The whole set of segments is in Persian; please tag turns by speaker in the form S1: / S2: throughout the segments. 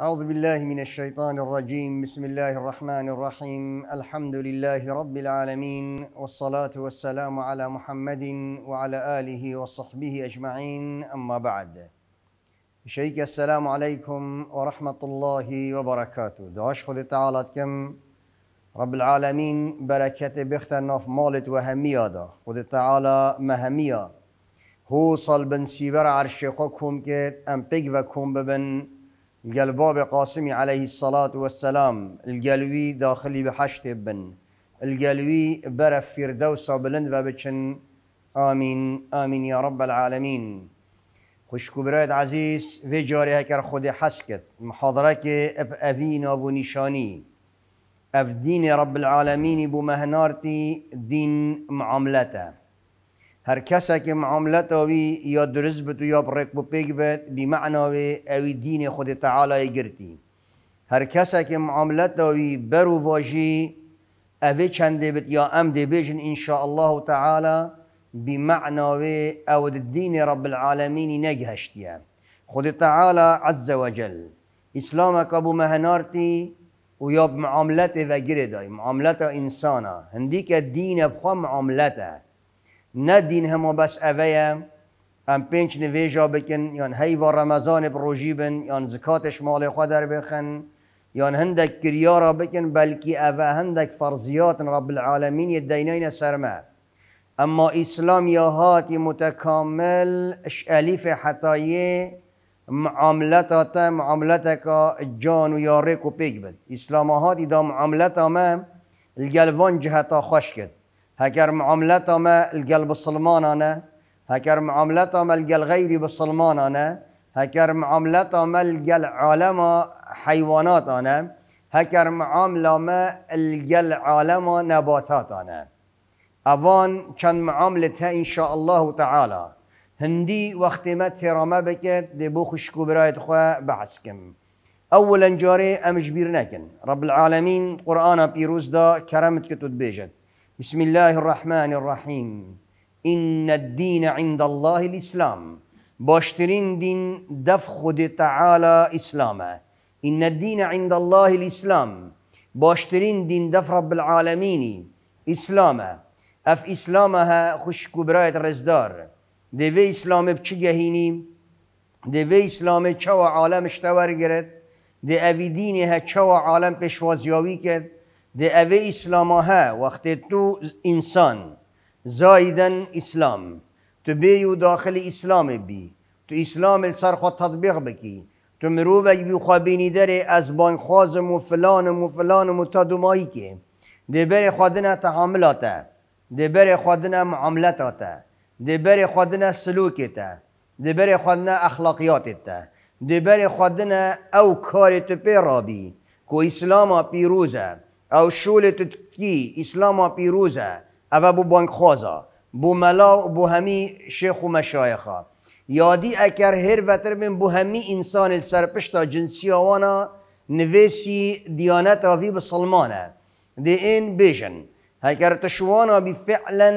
S1: أعوذ بالله من الشيطان الرجيم بسم الله الرحمن الرحيم الحمد لله رب العالمين والصلاة والسلام على محمد وعلى آله وصحبه أجمعين أما بعد شيك السلام عليكم ورحمة الله وبركاته دعاش خذ تعالى كم رب العالمين بركة بختنا في مالت وهمية دا خد تعالى مهمية هو صلب سيبر عرشي خوكم كت أم بيك وكم ببن قال باب قاسمي عليه الصلاة والسلام القلوي داخلي بحشت ابن القلوي برف فردوس بلند بابتشن آمين آمين يا رب العالمين خوش كبرات عزيز في جاري هكر خود حسكت محاضرك اب افينا نشاني اف دين رب العالمين بو مهنارتي دين معاملته هر کس که معاملت اوی یا درست بتو یا برک بو پیگ بی معنی اوی دین خود تعالی گرتی هر کس که معاملت اوی برو واجی اوی چنده بت یا ام دی بیجن انشاءالله تعالی معنی او دین رب العالمین نجهشتیم خود تعالی عز وجل اسلام کابو مهنارتی و یا معاملت و گرده معاملت انسانه هندی که دین بخوا معاملته نه دین همو بس اویم ام پنج نویجا بکن یان هیوا رمضان بروجی بن یان زکاتش مال خود در بخن یان هندک کریارا را بکن بلکی اوه هندک فرضیات رب العالمین دینین سرمه اما اسلام یا هاتی متکامل شالیف حتایه معاملتا تا معاملتا کا جان و یارک و پیگ بد اسلام هاتی دا معاملتا ما الگلوان جهتا خوش کرد هكر معاملتا ما القلب بالصلمان أنا هكر معاملتا ما القى غيري بالصلمان أنا هكر معاملتا ما القى العالم حيوانات أنا هكر معاملة ما القى العالم نباتات أنا اوان كان معاملتها إن شاء الله تعالى هندي وقت ما ترامه بكت دبو خشكو برايت خوا بحسكم اولا جاري امش بيرناكن رب العالمين قرآن بيروز دا كرمت كتود بيجت بسم الله الرحمن الرحيم إن الدين عند الله الاسلام باشترين دين دف خود تعالى إسلاما إن الدين عند الله الاسلام باشترين دين دف رب العالمين إسلاما اف اسلامها خوش کبرایت رزدار في اسلام بچه دي في اسلام چه عالم اشتوار گرد دي اوی دينها چه عالم پشوازیاوی کرد د اوی اسلام ها وقتی تو انسان زایدن اسلام تو بیو داخل اسلام بی تو اسلام سر خود تطبیق بکی تو مرو و بی خوابینی داره از بان خوازم و فلانم و فلانم و تا که ده بر خودنا تعاملاتا ده بر خودنا معاملتاتا ده بر خودنا سلوکتا ده بر خودنا اخلاقیاتتا ده بر خودنا او کار تو پی رابی کو اسلام پیروزه او شولت کی اسلام پیروزه او بو بانک خوازه، بو ملا بو همی شیخ و مشایخا یادی اگر هر وتر من بو همی انسان سرپشتا جنسی آوانا نویسی دیانت آوی به سلمانه دی این بیشن، هکر تشوانا بی فعلا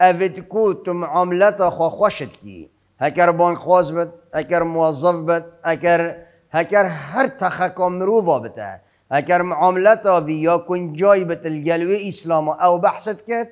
S1: اوید کو تو عملتا خوا خوشت کی هکر بانک خواز بد موظف بد هکر هکر هر تخکا مرووا بده اگر معاملت آوی یا کن جای بتلگلوی اسلام او بحثت کرد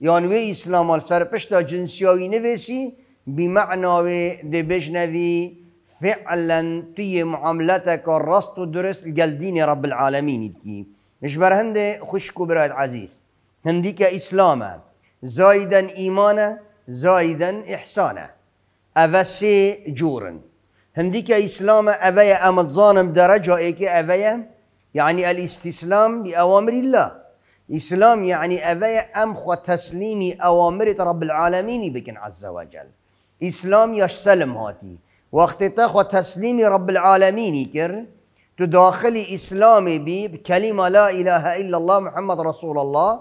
S1: یا اسلام اسلاما سرپشتا جنسیایی نویسی معناوی دی بجنوی فعلا توی که راست و درست دین رب العالمین دکی. مش عزیز خشکو که ها زایدن ایمان ها إيمانا اوسی جورن أفسي اسلام اسلام اوی امزانم درجه ای که اوی يعني الاستسلام لأوامر الله إسلام يعني أبي أم خو تسليم أوامر رب العالمين بكن عز وجل إسلام يشسلم هاتي وقت تخو تسليم رب العالمين كر تداخل إسلامي بي بكلمة لا إله إلا الله محمد رسول الله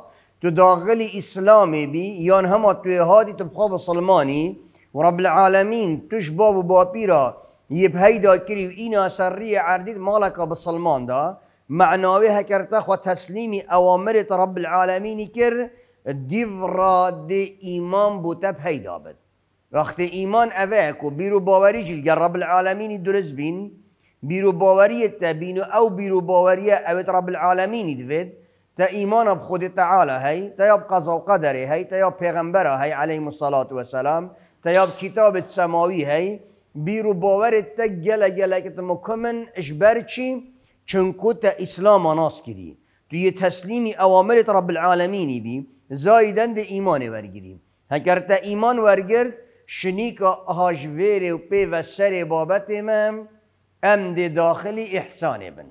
S1: تداخل إسلامي بي يان هما هادي تبخاب سلماني ورب العالمين تشباب بابيرا يبهيدا كري وإنا سرية عرديد مالك بالسلمان ده معناوي هكرتا خو تسليمي أوامر رب العالمين كر ديفرا دي إيمان بوتب هيدا بد وقت إيمان أفاكو بيرو باوري جل رب العالمين درز بين بيرو باورية تبينو أو بيرو باورية أوت رب العالمين دفيد تا إيمان بخود تعالى هي تا و قدر هي تا پیغمبر هي عليهم الصلاة والسلام تا كتاب السماوي هي بيرو باور تا جل جل كتمكمن إجبارشي چون کوتا اسلام آناس کردی توی تسلیم اوامرت رب العالمینی بی زایدن ده ایمان ورگیری اگر تا ایمان ورگرد شنی که ویر و پی و سر بابت امام ام ده داخلی احسان بن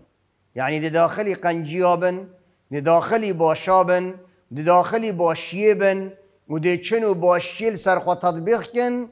S1: یعنی ده داخلی قنجیا بن ده داخل باشا بن ده داخلی باشیه بن و ده چنو باشیل سر خود تطبیق کن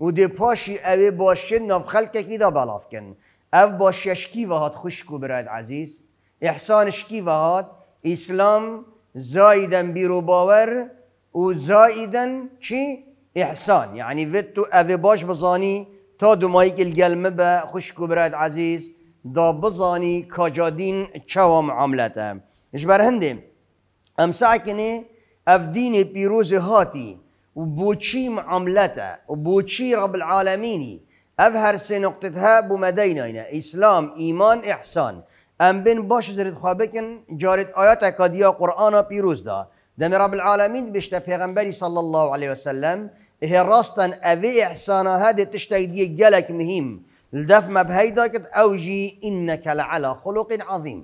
S1: و ده پاشی اوی باشیل نفخل که کی دا بلاف کن اف با ششکی وهات خوشکو عزیز احسان شکی وهات اسلام زایدن بیرو باور و زایدن چی؟ احسان یعنی ود اف باش بزانی تا دمایی که الگلمه به خوشکو عزیز دا بزانی کاجادین چوا معاملت هم اش برهنده امسا اف دین پیروز هاتی و بوچی معاملت و بوچی رب العالمینی افهر سه نقطه ها بومدین اینه اسلام ایمان احسان ام بین باش زرید خواه بکن جارت آیات اکادیا قرآن پیروز دا دم رب العالمین بشت پیغمبری صلی الله علیه وسلم اه راستن اوی احسانا ده تشتای دیه گلک مهم لدف مبهیدا کت اوجی اینکا لعلا خلق عظیم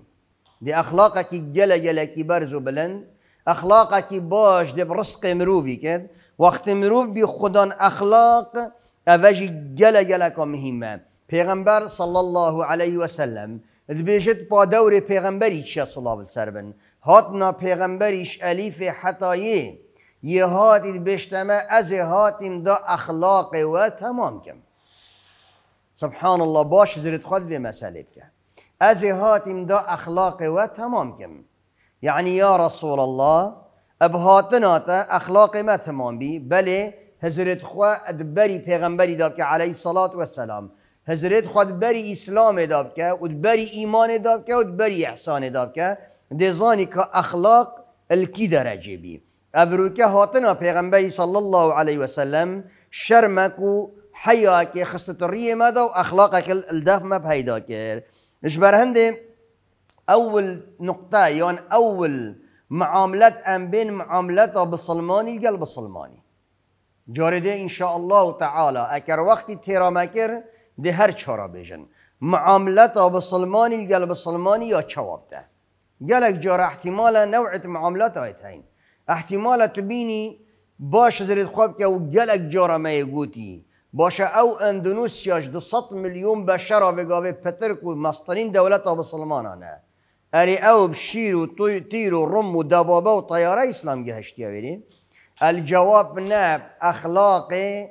S1: دي اخلاقك جلا جلا كي برز اخلاقه اخلاقك باش ده برسق مروفي كد وقت مروف بي خدان اخلاق اوجی گل گل که مهمه پیغمبر صلی الله علیه و سلم دبیجت با دور پیغمبری چه صلاة سر بن هاتنا پیغمبریش الیف حتایی یه هاتی بشتمه از هاتیم دا اخلاق و تمام کم سبحان الله باش زرت خود به مسئله بکن از هاتیم دا اخلاق و تمام کم یعنی یا رسول الله اب تا اخلاق ما تمام بی بله هزرت خوا ادبری پیغمبری داد که علی صلات و سلام هزرت خود بری اسلام داد که و بری ایمان داد که و بری احسان داد که دزانی که اخلاق الکی درجه بی که هاتنا پیغمبری صلی الله علیه و سلم شرمک و حیا که خستطریه ما دا و کل الدف ما پیدا کرد اجبر برهند اول نقطه یان يعني اول معاملات ام بين معاملاتها بالصلماني قال بالصلماني جارده الله تعالی اگر وقتی تیرا مکر ده هر چارا بیجن معاملت سلمانی گل سلمانی یا چواب ده گلک جار احتمال نوع معاملات آیت هین احتمال تو بینی باش زرید خواب که او گلک جارا میگوتی باشه او اندونوسیاش 200 میلیون بشر و به پترک و مسترین دولت سلمانانه اری او بشیر و تیر و رم و دبابه و طیاره اسلام گهشتی آوریم الجواب نعم أخلاقي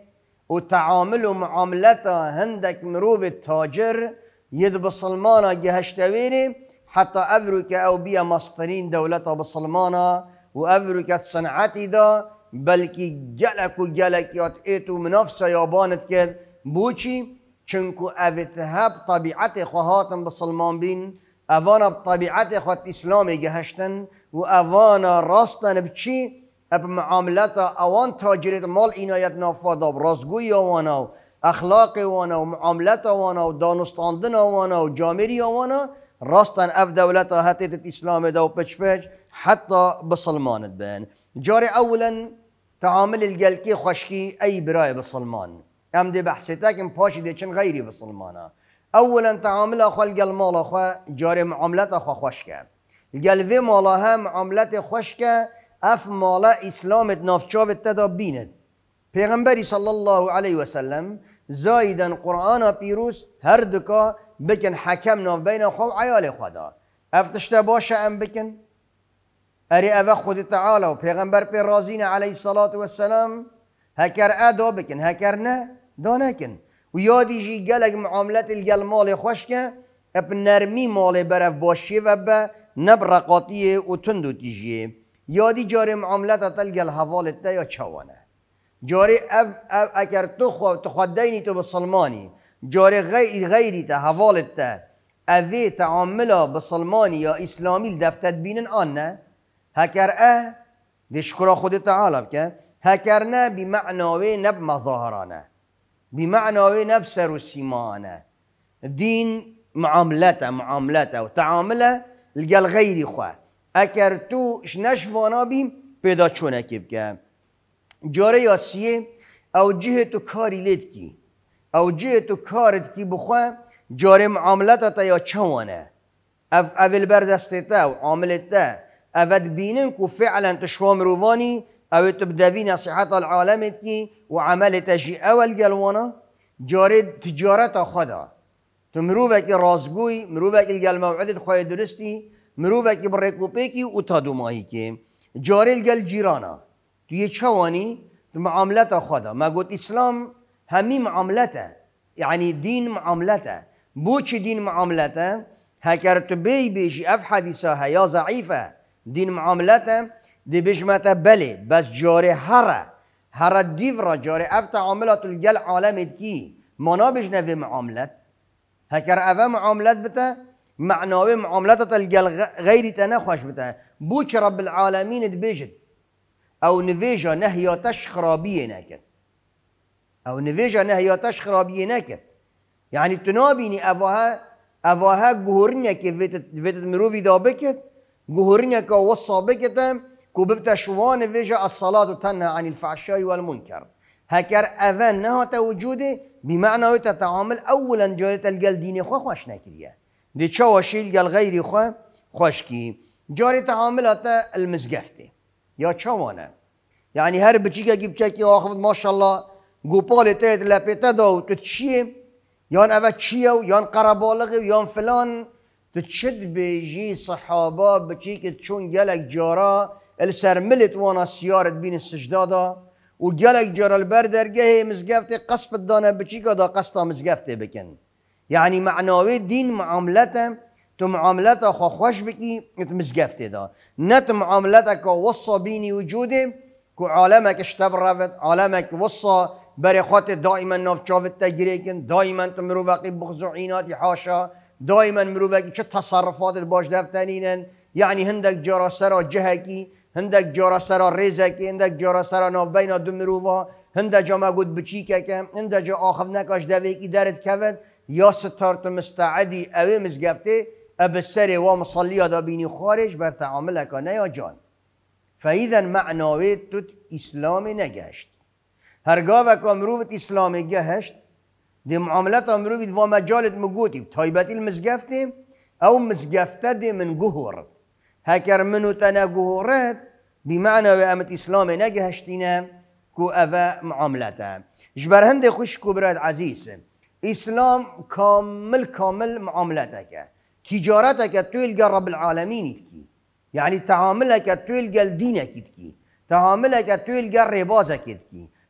S1: وتعامله معاملته هندك مروف التاجر يذب صلمانا جهشتويني حتى أفريكا أو بيا مصدرين دولتها بصلمانا وأفريكا صنعتي دا بلكي جلك وجلك من منافسة يابانت كي بوشي چنكو أفتهاب طبيعتي خواتم بسلمان بين أفانا بطبيعتي خوات إسلامي جهشتن وأفانا راستن بشي اب معاملات اوان تاجرت مال اینایت نافاداب رازگوی آوانا و اخلاق آوانا و معاملات آوانا و دانستاندن آوانا و جامری آوانا راستن اف دولت هتیت اسلام دو پچ پچ حتى بسلمان بین جاري اولا تعامل الگلکی خشكي اي براي بسلمان ام دی بحثتك ام پاش دی چن غيري بسلمانا اولا تعامل اخو الگل مال اخو جاري معاملات اخو خشكه الجل في مالها معاملات خشكه اف مالا اسلامت نافچاوت تدا بیند پیغمبری صلی الله علیه و سلم زایدن قرآن پیروز هر دکا بکن حکم ناف بین خو عیال خدا افتشته باشه ام بکن اری او خود تعالی و پیغمبر پی رازین علیه و سلام هکر ادا بکن هکر نه دا نکن و یادی جی گلگ معاملت الگل مال خوش که اپ نرمی مال برف باشی و به نبرقاتی و تندو تیجیه یادی جاری معاملت تلگل حوالت ده یا چوانه جاری اگر تو خود تو دینی تو بسلمانی جاری غیر غیری تا حوالت ده اوی تعاملا بسلمانی یا اسلامی دفتت بینن آن نه هکر اه به شکر خود تعالی بکن هکر نه بی نب مظاهرانه بی معناوی نب سر و سیمانه دین معاملته معاملته و تعامله لگل غیری خواه اگر تو شنش وانا بیم پیدا چونه که بگم جاره یاسیه او جه تو کاری لید کی او جه تو کارت کی بخواه جاره معاملت تا یا چوانه او اول بردسته تا و عاملت تا اود بینن که فعلا تو شوام روانی او تو بدوی نصیحت العالمت کی و عملت جی اول گلوانا جاره تجارت خدا تو رازگوی، مروفه که گل موعدت خوی درستی؟ مروفك يبرك دو وتادو ماهيكي جاري الجل جيرانا تو يتشواني خدا ما اسلام اسلام همي معاملته يعني یعنی دين معاملته بوش دين معاملته هكر بي بيجي أف حديثة هيا ضعيفة دين معاملته دي بيش متى بلي بس جاري هرة هرة ديفرا جاري افت تعاملات الجل عالم كي منابج نو معاملات هكر اف معاملات بتا معنوي معاملات تلقى غير تنخوش بتاع بوش رب العالمين دبيجت او نفيجا نهيا تشخرا بيناك او نفيجا نهيا تشخرا بيناك يعني تنابيني افاها افاها جهورنيا كيفيت فيت مروفي دابكت جهورنيا كوصا كو كوببتا شوان فيجا الصلاة تنهى عن الفحشاء والمنكر هكر أذن نهى توجودي بمعنى تتعامل أولا جارة الجلدين خوخ واش كريه نچا وشیل گل غیری خو جاری تعاملات المزگفته یا چاوانه؟ یعنی هر که گیب چکی آخفت ماشالله گوپال تید لپیتا دا و تو چیه یان اوه چیه و یان قربالغه و یان فلان تو چد بیجی صحابا بچی که چون گلک جارا السرملت وانا سیارت بین سجدادا و گلک جارا البر درگه مزگفته قصب دانه بچی که دا قصد مزگفته بکن یعنی معناوی دین معاملت تو معاملت خو خوش بکی ات مزگفته دا نه تو معاملت که وصا بینی وجوده که عالمک اشتب رفت عالمک وصا بر خود دائما نافچاوت تگیره کن دائما تو مروفقی بخزو حاشا دائما مروفقی چه تصرفات باش دفتنینن یعنی هندک جارا سرا جهکی هندک جارا سرا ریزکی هندک جارا سرا نابینا دو مروفا هندک جا مگود بچی که هندک جا آخف نکاش دوی که درد کود یا ستارت مستعدی اوی مزگفته اب سر و مصلی دا بینی خارج بر تعامل اکا یا جان فایدن معناوی تو اسلام نگشت هرگاه و کامروت اسلام گهشت دی معاملت امرویت و مجالت مگوتی تایبتی المزگفته او مزگفته دی من گهور هکر منو تنا گهورد بمعنی امت اسلام نجهشتنا کو او معاملتها جبرهند هند خوش كبرات عزیزم اسلام کامل کامل معاملت اکه تجارت اکه تو رب العالمین کی یعنی تعامل اکه تو الگه دین اکید کی تعامل اکه تو الگه رباز کی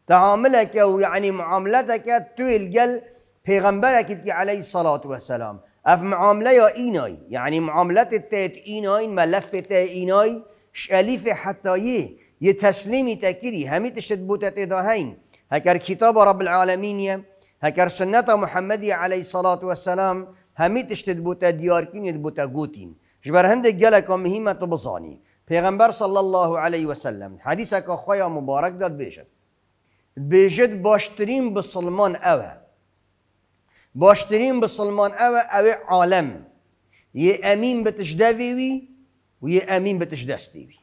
S1: تعامل اکه و یعنی معاملت اکه تو الگه پیغمبر اکید کی علیه الصلاة والسلام اف معامله یا اینای یعنی معاملت تیت اینای ملفت اینای شلیف ی یه تسلیمی تکری همیتشت بوتت اداهین هکر کتاب رب العالمین هكر سنة محمد عليه الصلاة والسلام هەمی تشتت بوتا دياركين بوتە قوتين جبر هەندێک گەلەکە مهمە تو پیغمبر صلى الله عليه وسلم حديثك خويا مبارك داد بيجد بيجد باشترين بسلمان اوا باشترين بسلمان اوا اوا عالم يه امين بتشدەویوی و امين ئەمین بتشدەستیوی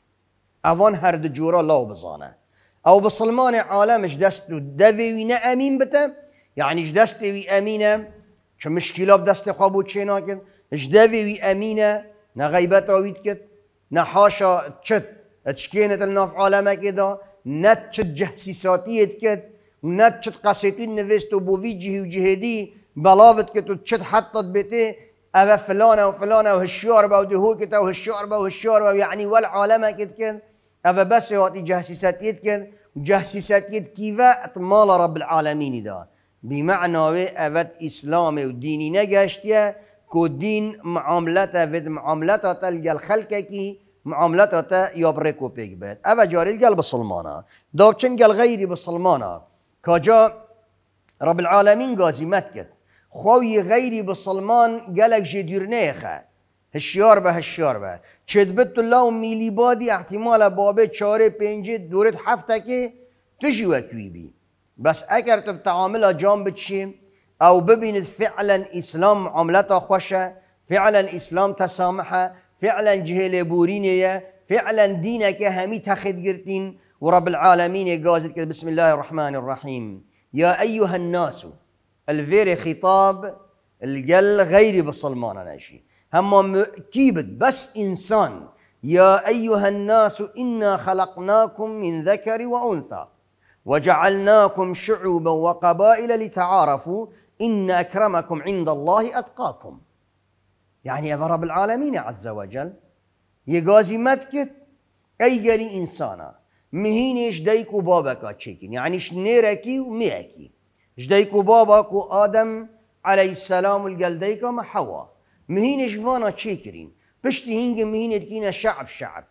S1: ئەوان هەردە لاو بزانە او بسلمانی عالم دەست و دەوێوی امين ئەمین يعني دست وي أمينة چه مشکلات دست خواه بود چه ناکن جدوی وی امینه نحاشا تشت تشكينت کد نه حاشا نت تشت الناف عالمه کدا تشت چد نفستو کد نه چد قصیتین نوشت و بوی جهی و جهدی بلاوت کد و چد حطت بیته أبا فلانة وفلانة وهالشوربة ودهوكته وهالشوربة يعني والعالمة كد كن أبا بس هاتي جهسيسات يتكن جهسيسات كيفا اتمال رب العالمين دار بمعناوی اوت اسلام و دینی نگشتیه که دین معاملت و معاملت الخلق گل خلقه کی معاملت تا یابره پیگ بید او جاری گل بسلمانا دابچن گل غیری بسلمانا کجا رب العالمین گازیمت کرد خوی غیری بسلمان گلک جدیر نیخه هشیار به هشیار به چدبت الله و میلی بادی احتمال بابه چاره پنجه دورت هفته که تو بی بس اگر تو تعامل جام بتشیم او ببینید فعلا اسلام عملتها خوشه فعلا اسلام تسامحه فعلا جهل بورینه فعلا دينك همي تخد قرتين ورب العالمين قازت بسم الله الرحمن الرحيم يا أيها الناس الفير خطاب الجل غير بصلمان أنا شيء هم كيبت بس إنسان يا أيها الناس إنا خلقناكم من ذكر وأنثى وجعلناكم شعوبا وقبائل لتعارفوا إن أكرمكم عند الله أتقاكم يعني يا رب العالمين عز وجل يغازي متكت أي قلي إنسانا مهينيش ديكو بابك تشيكين يعني شنيركي وميكي جديكو بابك وآدم عليه السلام القلديك ما حوا مهينيش فانا تشيكرين بشتي هينج مهين كينا شعب شعب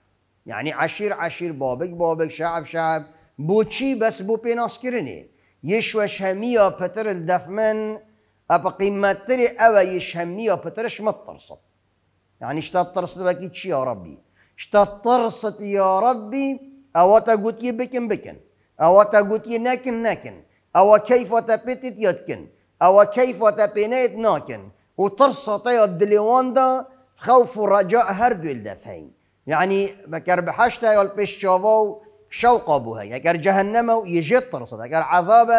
S1: يعني عشير عشير بابك بابك شعب شعب چی بس بو پیناس کرنی یشوش همیا پتر الدفمن أبا قيمتري أبا يشهمني وبترش ما ترصد يعني اشتا ترصد بكي چی يا ربي اشتا ترصد يا ربي أو تقوتي بكن بكن أو تقوتي ناكن ناكن أو كيف تبتت يدكن أو كيف ناکن ناكن وترصد يا الدليوان دا خوف ورجاء هردو الدفعين يعني بكر بحشتا يا البيش شافو شوق بوها اگر جهنم و يجت ترصد اگر عذاب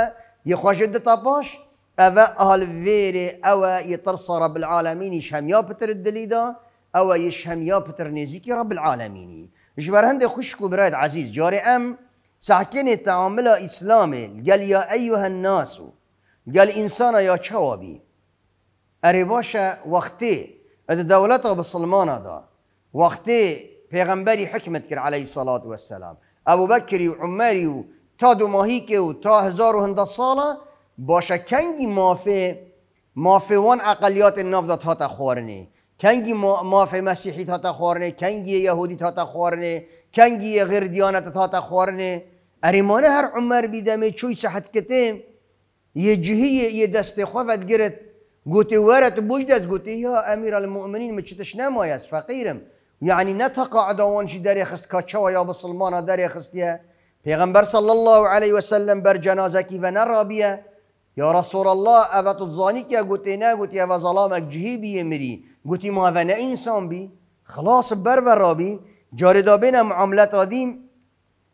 S1: يخجد طباش أفا أهل فيري أو يترصى رب العالمين يشهم يا بتر الدليدا أو يشهم يا بتر نيزيكي رب العالمين جبر هند خشكو براد عزيز جاري أم ساكن تعامل إسلامي قال يا أيها الناس قال إنسان يا شوابي أريباشا وقتي هذا دولته بسلمان هذا وقتي پیغمبري حكمت كر عليه الصلاة والسلام بکری و عمری و تا دو ماهی که و تا هزار و هنده ساله باشه کنگی مافه وان اقلیات نفذ تا تخوارنه کنگی مافه مسیحی تا کنگی یهودی تا تخوارنه کنگی غیر دیانت تا تخوارنه اریمانه هر عمر بیدمه چوی صحت کته یه جهی یه دست خوفت گرت گوتی ورت از گوتی یا امیر المؤمنین مچتش نمایست فقیرم یعنی نتقع در داری خست و یا بسلمانا داری خستیه پیغمبر صلی الله علیه و سلم بر جنازه کی و بیه یا رسول الله اوه تو زانی که گوتی نه گوتی ظلامک جهی بیه گوتی ما اوه نه انسان بی خلاص بر و رابی جاری دابین معاملت آدیم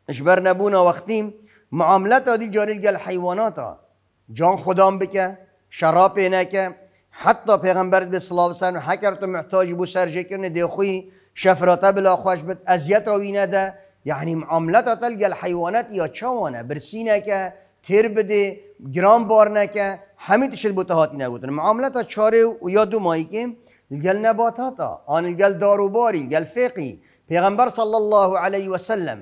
S1: اشبر نبونا وقتیم معاملت آدی جاری گل حیواناتا جان خدام بکه شراب نکه حتی پیغمبر به صلاح و حکر تو محتاج بو سرجه دیخوی شفرة بلا خوش بد ازیت آوینه ده یعنی معاملت گل حیوانت یا چوانه برسی نکه تیر بده گرام بار نکه همه تشل هاتی نگوتن معاملت چاره و یا دو مایی که نباتاتا آن گل داروباری گل فقی پیغمبر صلی الله علیه و سلم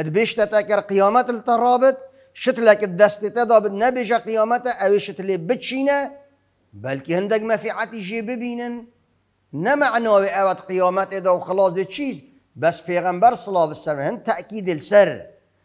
S1: اد تا تکر قیامت الترابط لک الدست تدابد نبجا قيامته او شتلي بتشينه بلكي هندق ما في عتي نه معنای اوت قیامت ادا و خلاص چیز بس پیغمبر صلاة السلام هن تأکید السر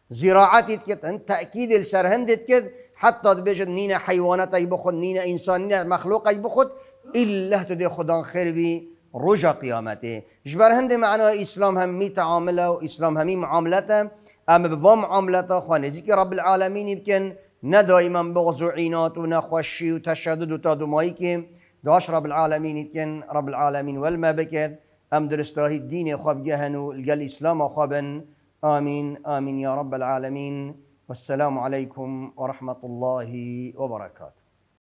S1: زراعتت کرد هن تأکید السر هندت که حتی بجد نین حیوانت ای بخود نین انسان نین مخلوق بخود الا خدا خیر بی رجا قیامته جبر هند معنای اسلام هم می تعامله و اسلام همی معاملته اما به وام معاملته که رب العالمین بکن نه دائما بغض و عینات و و تشدد و دعش رب العالمين کن رب العالمين والما بكت ام درستاهی الدين خواب جهنو القل اسلام خوابن امين امين يا رب العالمين والسلام عليكم ورحمة الله وبركاته